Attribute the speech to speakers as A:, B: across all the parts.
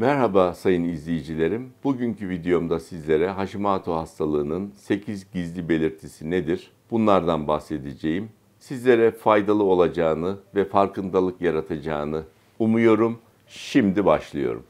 A: Merhaba sayın izleyicilerim. Bugünkü videomda sizlere Hashimoto hastalığının 8 gizli belirtisi nedir? Bunlardan bahsedeceğim. Sizlere faydalı olacağını ve farkındalık yaratacağını umuyorum. Şimdi başlıyorum.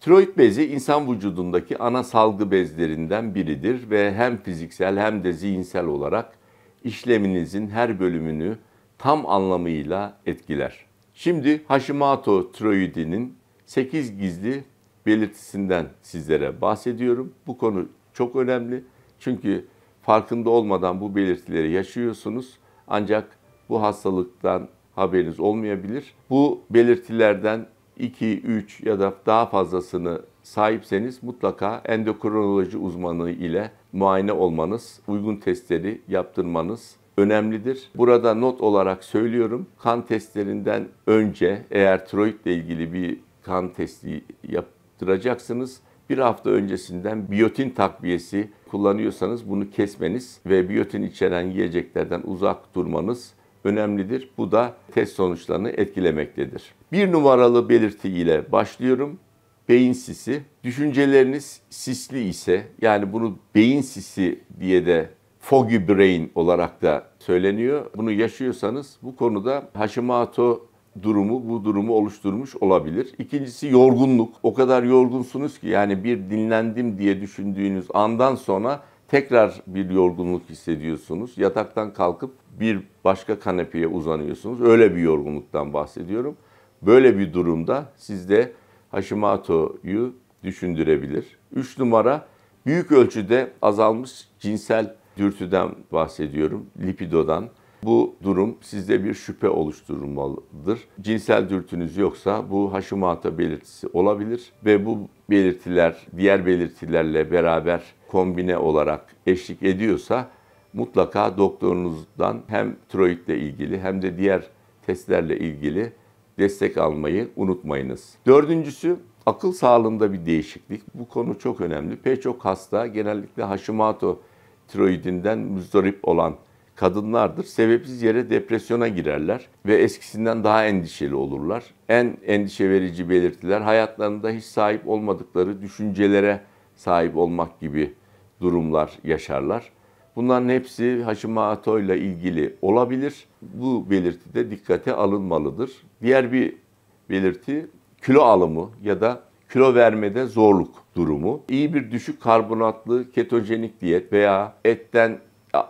A: Tiroid bezi insan vücudundaki ana salgı bezlerinden biridir ve hem fiziksel hem de zihinsel olarak işleminizin her bölümünü tam anlamıyla etkiler. Şimdi Hashimoto tiroidinin 8 gizli belirtisinden sizlere bahsediyorum. Bu konu çok önemli. Çünkü farkında olmadan bu belirtileri yaşıyorsunuz. Ancak bu hastalıktan haberiniz olmayabilir. Bu belirtilerden 2, 3 ya da daha fazlasını sahipseniz mutlaka endokrinoloji uzmanı ile muayene olmanız, uygun testleri yaptırmanız önemlidir. Burada not olarak söylüyorum. Kan testlerinden önce eğer tiroidle ilgili bir kan testi yaptıracaksınız. Bir hafta öncesinden biyotin takviyesi kullanıyorsanız bunu kesmeniz ve biyotin içeren yiyeceklerden uzak durmanız önemlidir. Bu da test sonuçlarını etkilemektedir. Bir numaralı belirti ile başlıyorum. Beyin sisi. Düşünceleriniz sisli ise yani bunu beyin sisi diye de foggy brain olarak da söyleniyor. Bunu yaşıyorsanız bu konuda Hashimoto durumu bu durumu oluşturmuş olabilir. İkincisi yorgunluk. O kadar yorgunsunuz ki yani bir dinlendim diye düşündüğünüz andan sonra Tekrar bir yorgunluk hissediyorsunuz. Yataktan kalkıp bir başka kanepeye uzanıyorsunuz. Öyle bir yorgunluktan bahsediyorum. Böyle bir durumda sizde Hashimoto'yu düşündürebilir. 3 numara büyük ölçüde azalmış cinsel dürtüden bahsediyorum. Lipidodan. Bu durum sizde bir şüphe oluşturmalıdır. Cinsel dürtünüz yoksa bu Hashimoto belirtisi olabilir ve bu belirtiler diğer belirtilerle beraber kombine olarak eşlik ediyorsa mutlaka doktorunuzdan hem tiroidle ilgili hem de diğer testlerle ilgili destek almayı unutmayınız. Dördüncüsü akıl sağlığında bir değişiklik. Bu konu çok önemli. Pek çok hasta genellikle Hashimoto tiroidinden müzdarip olan kadınlardır. Sebepsiz yere depresyona girerler ve eskisinden daha endişeli olurlar. En endişe verici belirtiler hayatlarında hiç sahip olmadıkları düşüncelere sahip olmak gibi durumlar yaşarlar. Bunların hepsi Hashimoto ile ilgili olabilir. Bu belirti de dikkate alınmalıdır. Diğer bir belirti kilo alımı ya da kilo vermede zorluk durumu. İyi bir düşük karbonatlı ketojenik diyet veya etten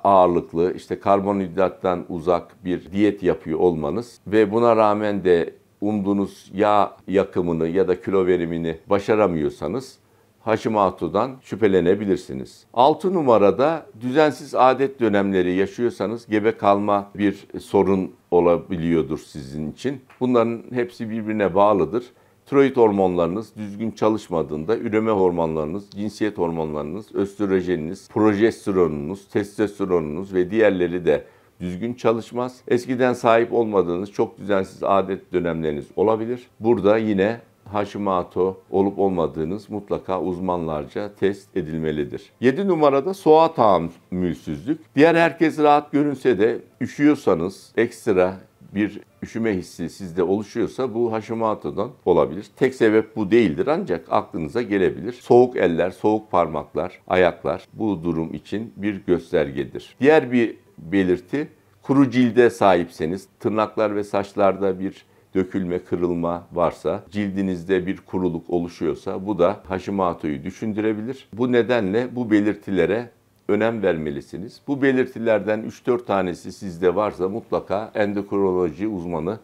A: ağırlıklı işte karbonhidrattan uzak bir diyet yapıyor olmanız ve buna rağmen de umduğunuz yağ yakımını ya da kilo verimini başaramıyorsanız haşimatudan şüphelenebilirsiniz. 6 numarada düzensiz adet dönemleri yaşıyorsanız gebe kalma bir sorun olabiliyordur sizin için. Bunların hepsi birbirine bağlıdır. Tiroid hormonlarınız düzgün çalışmadığında üreme hormonlarınız, cinsiyet hormonlarınız, östrojeniniz, progesteronunuz, testosteronunuz ve diğerleri de düzgün çalışmaz. Eskiden sahip olmadığınız çok düzensiz adet dönemleriniz olabilir. Burada yine Hashimoto olup olmadığınız mutlaka uzmanlarca test edilmelidir. 7 numarada soğuğa tahammülsüzlük. Diğer herkes rahat görünse de üşüyorsanız ekstra bir üşüme hissi sizde oluşuyorsa bu Hashimoto'dan olabilir. Tek sebep bu değildir ancak aklınıza gelebilir. Soğuk eller, soğuk parmaklar, ayaklar bu durum için bir göstergedir. Diğer bir belirti kuru cilde sahipseniz, tırnaklar ve saçlarda bir dökülme, kırılma varsa, cildinizde bir kuruluk oluşuyorsa bu da Hashimoto'yu düşündürebilir. Bu nedenle bu belirtilere önem vermelisiniz. Bu belirtilerden 3-4 tanesi sizde varsa mutlaka endokrinoloji uzmanı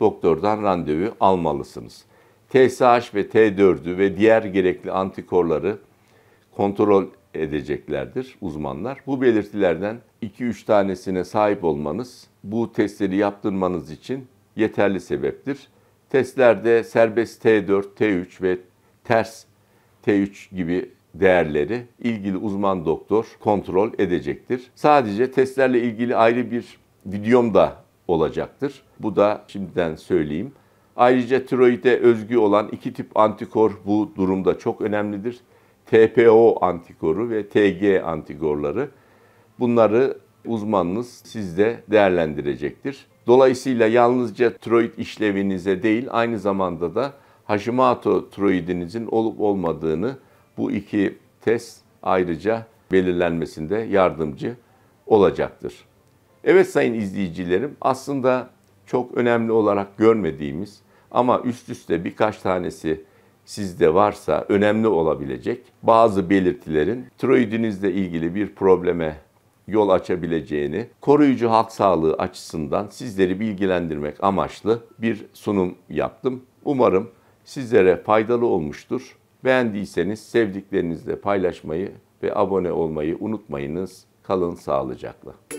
A: doktordan randevu almalısınız. TSH ve T4'ü ve diğer gerekli antikorları kontrol edeceklerdir uzmanlar. Bu belirtilerden 2-3 tanesine sahip olmanız, bu testleri yaptırmanız için yeterli sebeptir. Testlerde serbest T4, T3 ve ters T3 gibi değerleri ilgili uzman doktor kontrol edecektir. Sadece testlerle ilgili ayrı bir videom da olacaktır. Bu da şimdiden söyleyeyim. Ayrıca tiroide özgü olan iki tip antikor bu durumda çok önemlidir. TPO antikoru ve TG antikorları. Bunları uzmanınız sizde değerlendirecektir. Dolayısıyla yalnızca tiroid işlevinize değil aynı zamanda da Hashimoto tiroidinizin olup olmadığını bu iki test ayrıca belirlenmesinde yardımcı olacaktır. Evet sayın izleyicilerim aslında çok önemli olarak görmediğimiz ama üst üste birkaç tanesi sizde varsa önemli olabilecek bazı belirtilerin tiroidinizle ilgili bir probleme yol açabileceğini, koruyucu halk sağlığı açısından sizleri bilgilendirmek amaçlı bir sunum yaptım. Umarım sizlere faydalı olmuştur. Beğendiyseniz sevdiklerinizle paylaşmayı ve abone olmayı unutmayınız. Kalın sağlıcakla.